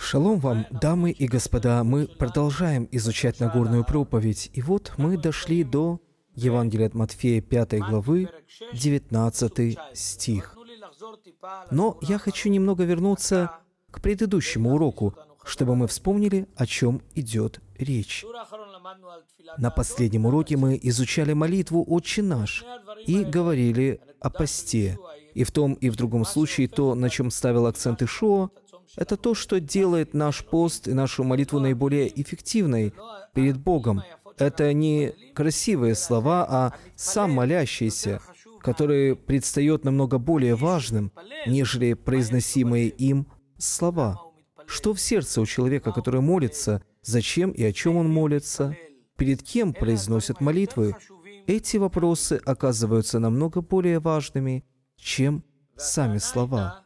Шалом вам, дамы и господа. Мы продолжаем изучать Нагорную проповедь. И вот мы дошли до Евангелия от Матфея 5 главы, 19 стих. Но я хочу немного вернуться к предыдущему уроку, чтобы мы вспомнили, о чем идет речь. На последнем уроке мы изучали молитву «Отче наш» и говорили о посте. И в том и в другом случае то, на чем ставил акцент Ишуа, это то, что делает наш пост и нашу молитву наиболее эффективной перед Богом. Это не красивые слова, а сам молящийся, который предстает намного более важным, нежели произносимые им слова. Что в сердце у человека, который молится, зачем и о чем он молится, перед кем произносят молитвы, эти вопросы оказываются намного более важными, чем сами слова.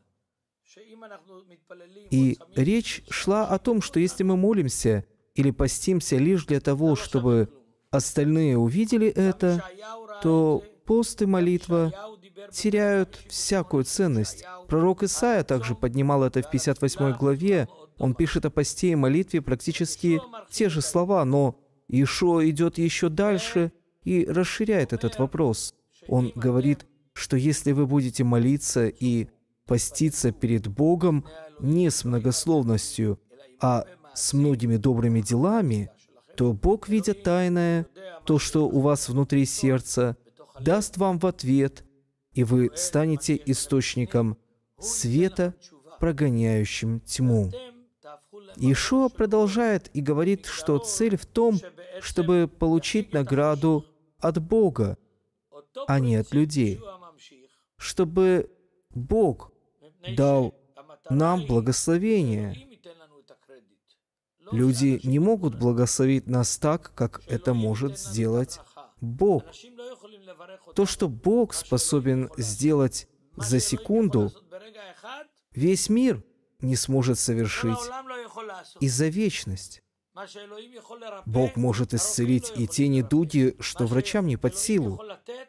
И речь шла о том, что если мы молимся или постимся лишь для того, чтобы остальные увидели это, то пост и молитва теряют всякую ценность. Пророк Исаия также поднимал это в 58 главе. Он пишет о посте и молитве практически те же слова, но Ишо идет еще «Э, дальше и расширяет «Э, этот вопрос. Он говорит, что если вы будете молиться и поститься перед Богом не с многословностью, а с многими добрыми делами, то Бог, видя тайное, то, что у вас внутри сердца, даст вам в ответ, и вы станете источником света, прогоняющим тьму. Иешуа продолжает и говорит, что цель в том, чтобы получить награду от Бога, а не от людей, чтобы Бог дал нам благословение. Люди не могут благословить нас так, как это может сделать Бог. То, что Бог способен сделать за секунду, весь мир не сможет совершить и за вечность. Бог может исцелить и те недуги, что врачам не под силу.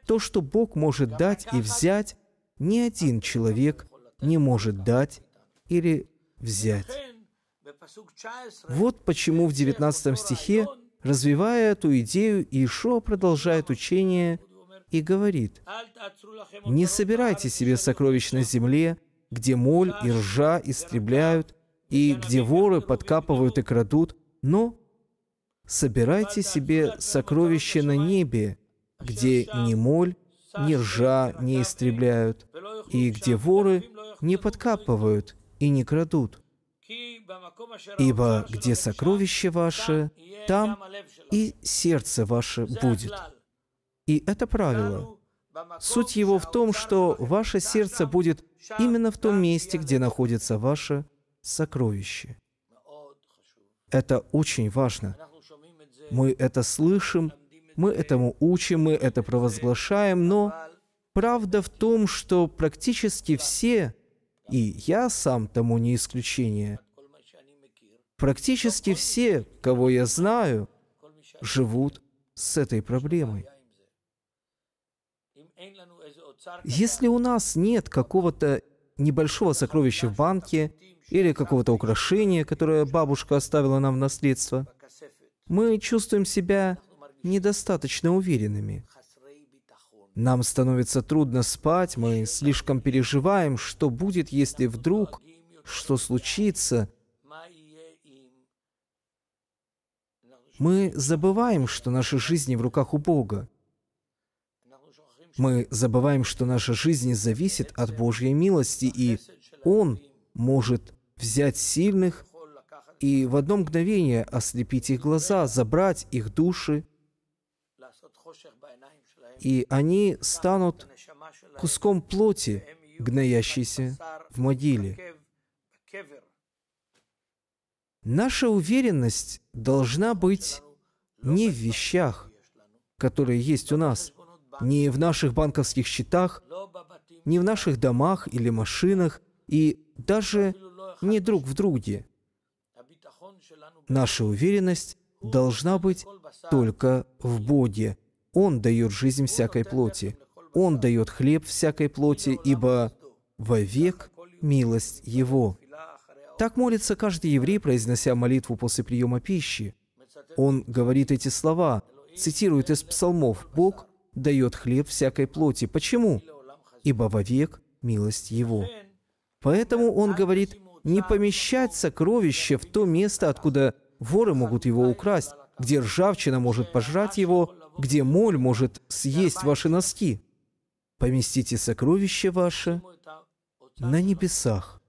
То, что Бог может дать и взять, ни один человек не может дать или взять. Вот почему в 19 стихе, развивая эту идею, Иешуа продолжает учение и говорит, «Не собирайте себе сокровищ на земле, где моль и ржа истребляют, и где воры подкапывают и крадут, но собирайте себе сокровища на небе, где ни моль, ни ржа не истребляют, и где воры не подкапывают и не крадут. Ибо где сокровище ваше, там и сердце ваше будет. И это правило. Суть его в том, что ваше сердце будет именно в том месте, где находится ваше сокровище. Это очень важно. Мы это слышим, мы этому учим, мы это провозглашаем, но правда в том, что практически все и я сам тому не исключение. Практически все, кого я знаю, живут с этой проблемой. Если у нас нет какого-то небольшого сокровища в банке или какого-то украшения, которое бабушка оставила нам в наследство, мы чувствуем себя недостаточно уверенными – нам становится трудно спать, мы слишком переживаем, что будет, если вдруг, что случится. Мы забываем, что наши жизни в руках у Бога. Мы забываем, что наша жизнь зависит от Божьей милости, и Он может взять сильных и в одно мгновение ослепить их глаза, забрать их души – и они станут куском плоти, гноящейся в могиле. Наша уверенность должна быть не в вещах, которые есть у нас, не в наших банковских счетах, не в наших домах или машинах, и даже не друг в друге. Наша уверенность должна быть только в Боге, он дает жизнь всякой плоти. Он дает хлеб всякой плоти, ибо вовек милость Его». Так молится каждый еврей, произнося молитву после приема пищи. Он говорит эти слова, цитирует из псалмов «Бог дает хлеб всякой плоти». Почему? «Ибо вовек милость Его». Поэтому он говорит «не помещать сокровище в то место, откуда воры могут его украсть, где ржавчина может пожрать его, где моль может съесть ваши носки. Поместите сокровище ваше на небесах.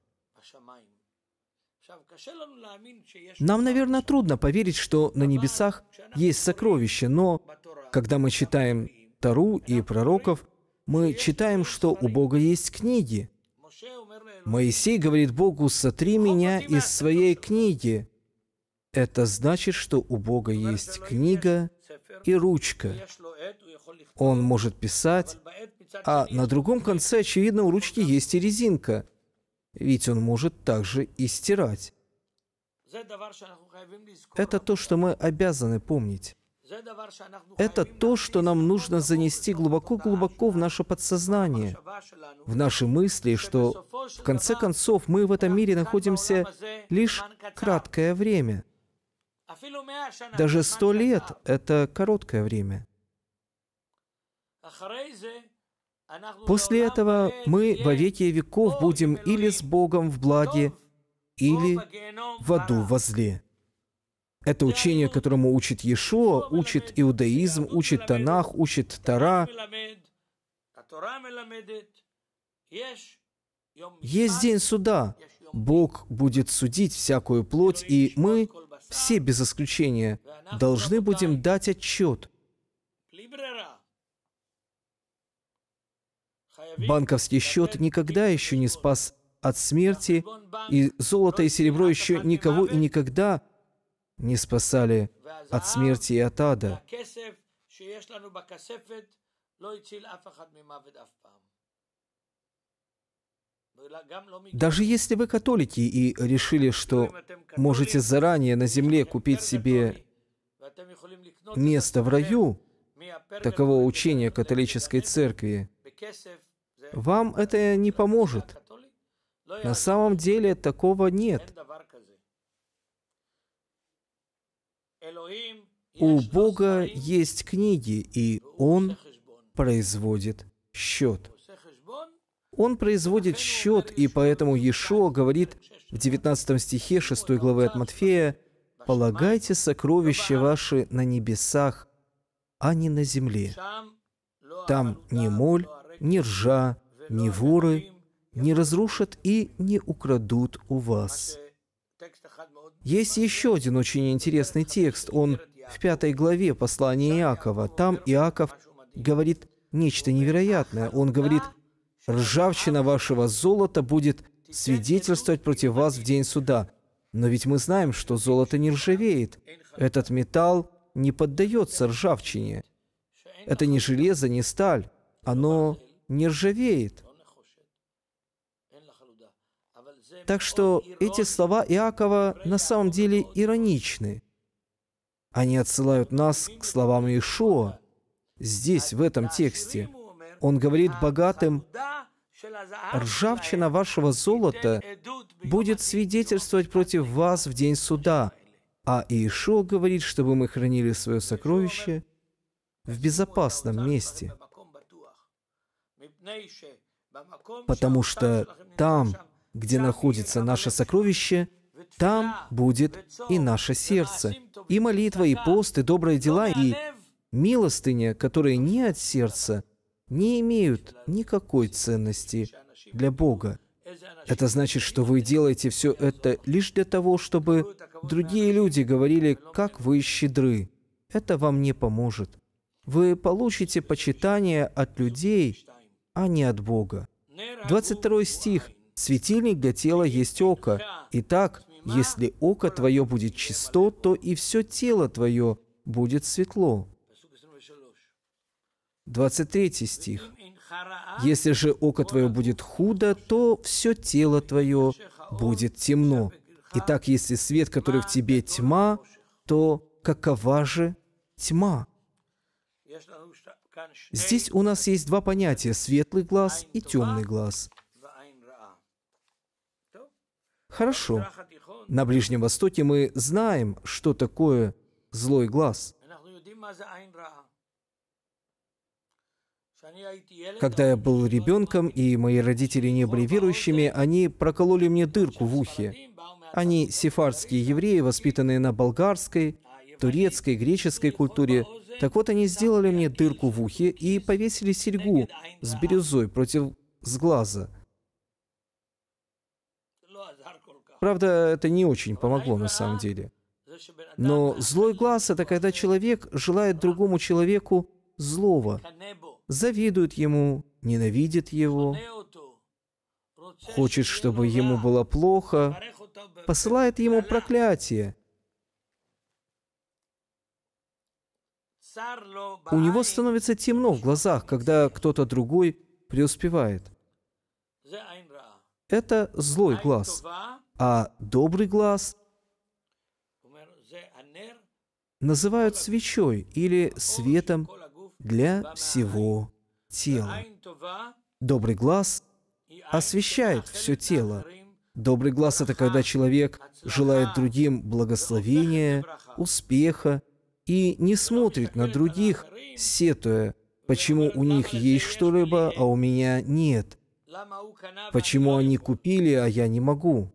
Нам, наверное, трудно поверить, что на небесах есть сокровище, но когда мы читаем Тару и пророков, мы читаем, что у Бога есть книги. Моисей говорит Богу, «Сотри меня из своей книги». Это значит, что у Бога есть книга, и ручка. Он может писать, а на другом конце, очевидно, у ручки есть и резинка, ведь он может также и стирать. Это то, что мы обязаны помнить. Это то, что нам нужно занести глубоко-глубоко в наше подсознание, в наши мысли, что в конце концов мы в этом мире находимся лишь краткое время. Даже сто лет — это короткое время. После этого мы во веки веков будем или с Богом в благе, или в аду во зле. Это учение, которому учит Иешуа, учит иудаизм, учит Танах, учит Тара. Есть день суда. Бог будет судить всякую плоть, и мы все без исключения, должны будем дать отчет. Банковский счет никогда еще не спас от смерти, и золото и серебро еще никого и никогда не спасали от смерти и от ада. Даже если вы католики и решили, что можете заранее на земле купить себе место в раю, таково учения католической церкви, вам это не поможет. На самом деле такого нет. У Бога есть книги, и Он производит счет. Он производит счет, и поэтому Ешо говорит в 19 стихе 6 главы от Матфея, «Полагайте сокровища ваши на небесах, а не на земле. Там ни моль, ни ржа, ни воры не разрушат и не украдут у вас». Есть еще один очень интересный текст. Он в пятой главе послания Иакова. Там Иаков говорит нечто невероятное. Он говорит – ржавчина вашего золота будет свидетельствовать против вас в день суда. Но ведь мы знаем, что золото не ржавеет. Этот металл не поддается ржавчине. Это не железо, не сталь. Оно не ржавеет. Так что эти слова Иакова на самом деле ироничны. Они отсылают нас к словам Иешуа здесь, в этом тексте – он говорит а богатым, «Ржавчина вашего золота будет свидетельствовать против вас в день суда». А Иешуа говорит, чтобы мы хранили свое сокровище в безопасном месте. Потому что там, где находится наше сокровище, там будет и наше сердце, и молитва, и пост, и добрые дела, и милостыня, которая не от сердца, не имеют никакой ценности для Бога. Это значит, что вы делаете все это лишь для того, чтобы другие люди говорили, как вы щедры. Это вам не поможет. Вы получите почитание от людей, а не от Бога. 22 стих. «Светильник для тела есть око. Итак, если око твое будет чисто, то и все тело твое будет светло. 23 стих. «Если же око твое будет худо, то все тело твое будет темно. Итак, если свет, который в тебе тьма, то какова же тьма?» Здесь у нас есть два понятия – светлый глаз и темный глаз. Хорошо. На Ближнем Востоке мы знаем, что такое злой глаз. Когда я был ребенком, и мои родители не были верующими, они прокололи мне дырку в ухе. Они сефардские евреи, воспитанные на болгарской, турецкой, греческой культуре. Так вот, они сделали мне дырку в ухе и повесили серьгу с бирюзой против с глаза. Правда, это не очень помогло на самом деле. Но злой глаз – это когда человек желает другому человеку злого завидует ему, ненавидит его, хочет, чтобы ему было плохо, посылает ему проклятие. У него становится темно в глазах, когда кто-то другой преуспевает. Это злой глаз. А добрый глаз называют свечой или светом для всего тела. Добрый глаз освещает все тело. Добрый глаз — это когда человек желает другим благословения, успеха и не смотрит на других, сетуя, почему у них есть что-либо, а у меня нет, почему они купили, а я не могу.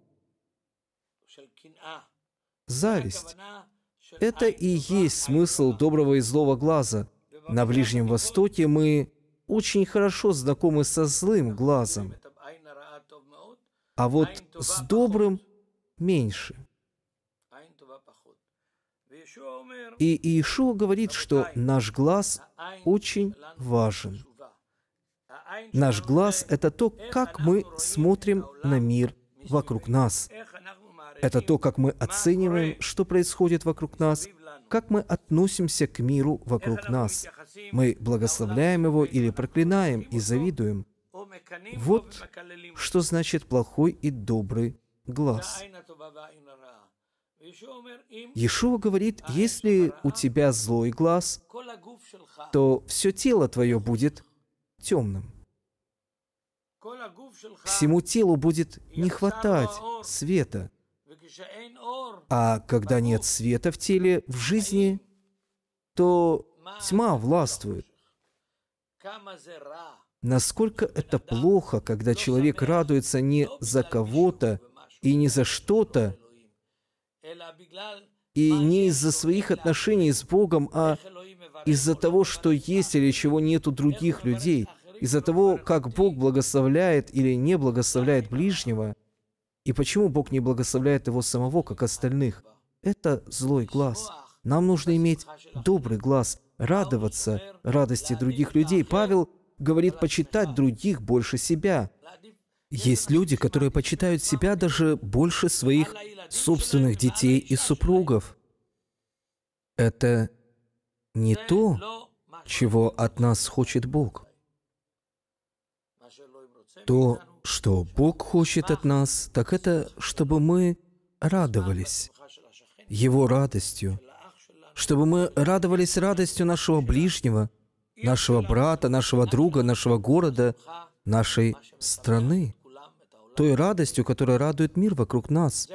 Зависть — это и есть смысл доброго и злого глаза — на Ближнем Востоке мы очень хорошо знакомы со злым глазом, а вот с добрым меньше. И Иешуа говорит, что наш глаз очень важен. Наш глаз – это то, как мы смотрим на мир вокруг нас. Это то, как мы оцениваем, что происходит вокруг нас, как мы относимся к миру вокруг нас. Мы благословляем его или проклинаем и завидуем. Вот что значит плохой и добрый глаз. Иешуа говорит, если у тебя злой глаз, то все тело твое будет темным. Всему телу будет не хватать света. А когда нет света в теле, в жизни, то тьма властвует. Насколько это плохо, когда человек радуется не за кого-то и не за что-то, и не из-за своих отношений с Богом, а из-за того, что есть или чего нет у других людей, из-за того, как Бог благословляет или не благословляет ближнего – и почему Бог не благословляет его самого, как остальных? Это злой глаз. Нам нужно иметь добрый глаз, радоваться радости других людей. Павел говорит почитать других больше себя. Есть люди, которые почитают себя даже больше своих собственных детей и супругов. Это не то, чего от нас хочет Бог. То, что Бог хочет от нас, так это, чтобы мы радовались Его радостью, чтобы мы радовались радостью нашего ближнего, нашего брата, нашего друга, нашего города, нашей страны, той радостью, которая радует мир вокруг нас.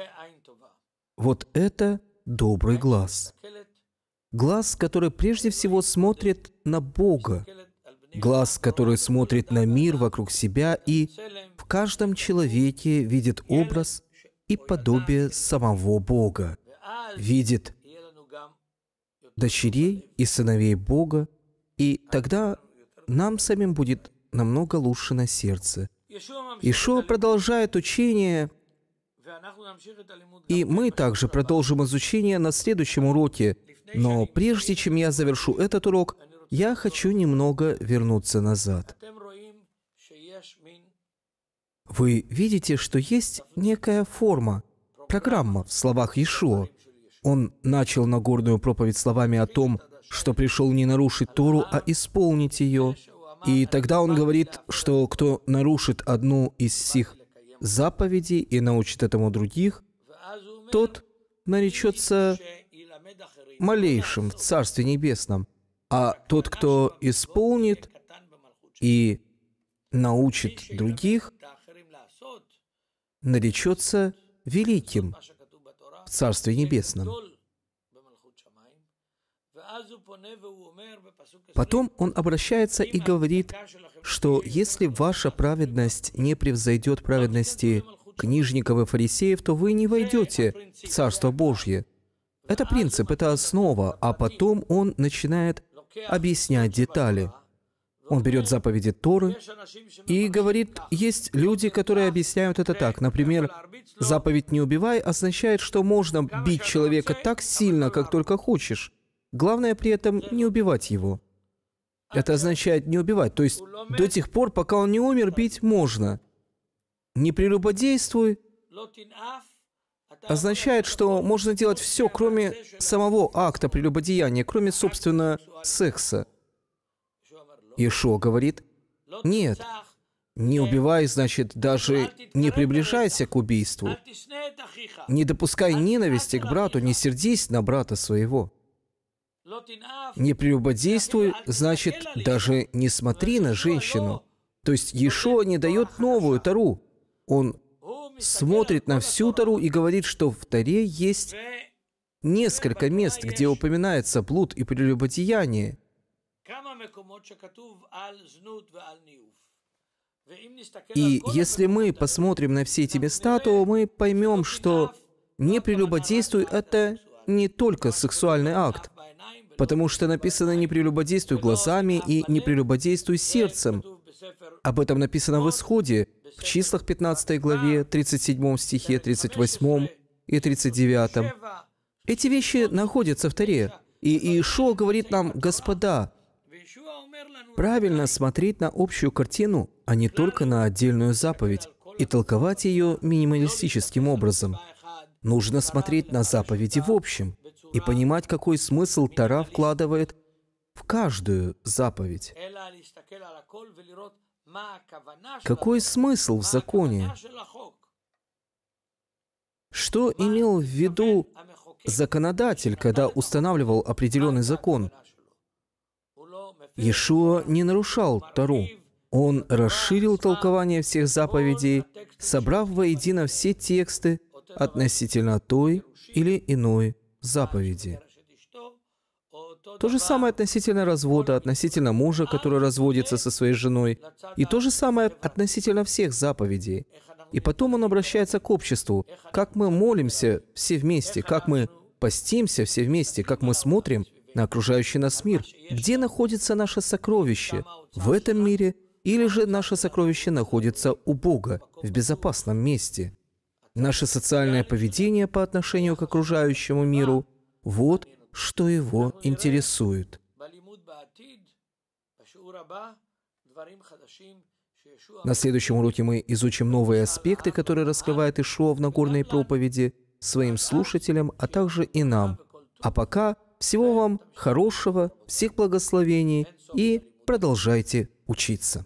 Вот это добрый глаз. Глаз, который прежде всего смотрит на Бога, глаз, который смотрит на мир вокруг себя и в каждом человеке видит образ и подобие самого Бога, видит дочерей и сыновей Бога, и тогда нам самим будет намного лучше на сердце. Ишуа продолжает учение, и мы также продолжим изучение на следующем уроке. Но прежде чем я завершу этот урок, я хочу немного вернуться назад. Вы видите, что есть некая форма, программа в словах Ишуа. Он начал Нагорную проповедь словами о том, что пришел не нарушить Тору, а исполнить ее. И тогда он говорит, что кто нарушит одну из сих заповедей и научит этому других, тот наречется малейшим в Царстве Небесном – а тот, кто исполнит и научит других, наречется великим в Царстве Небесном. Потом он обращается и говорит, что если ваша праведность не превзойдет праведности книжников и фарисеев, то вы не войдете в Царство Божье. Это принцип, это основа, а потом он начинает объясняет детали. Он берет заповеди Торы и говорит, есть люди, которые объясняют это так. Например, заповедь «не убивай» означает, что можно бить человека так сильно, как только хочешь. Главное при этом не убивать его. Это означает не убивать. То есть до тех пор, пока он не умер, бить можно. Не прелюбодействуй, означает, что можно делать все, кроме самого акта прелюбодеяния, кроме, собственно, секса. Ишо говорит, нет, не убивай, значит, даже не приближайся к убийству. Не допускай ненависти к брату, не сердись на брата своего. Не прелюбодействуй, значит, даже не смотри на женщину. То есть Ешо не дает новую Тару. Он смотрит на всю Тару и говорит, что в Таре есть несколько мест, где упоминается блуд и прелюбодеяние. И если мы посмотрим на все эти места, то мы поймем, что не прелюбодействуй – это не только сексуальный акт, потому что написано «не прелюбодействуй глазами» и «не прелюбодействуй сердцем». Об этом написано в Исходе, в числах 15 главе, 37 стихе, 38 и 39. Эти вещи находятся в Таре. И Иешуа говорит нам, «Господа, правильно смотреть на общую картину, а не только на отдельную заповедь, и толковать ее минималистическим образом. Нужно смотреть на заповеди в общем и понимать, какой смысл Тара вкладывает в каждую заповедь. Какой смысл в законе? Что имел в виду законодатель, когда устанавливал определенный закон? Иешуа не нарушал Тару. Он расширил толкование всех заповедей, собрав воедино все тексты относительно той или иной заповеди. То же самое относительно развода, относительно мужа, который разводится со своей женой. И то же самое относительно всех заповедей. И потом он обращается к обществу. Как мы молимся все вместе, как мы постимся все вместе, как мы смотрим на окружающий нас мир. Где находится наше сокровище? В этом мире? Или же наше сокровище находится у Бога, в безопасном месте? Наше социальное поведение по отношению к окружающему миру – вот что его интересует. На следующем уроке мы изучим новые аспекты, которые раскрывает Ишуа в Нагорной проповеди своим слушателям, а также и нам. А пока всего вам хорошего, всех благословений и продолжайте учиться.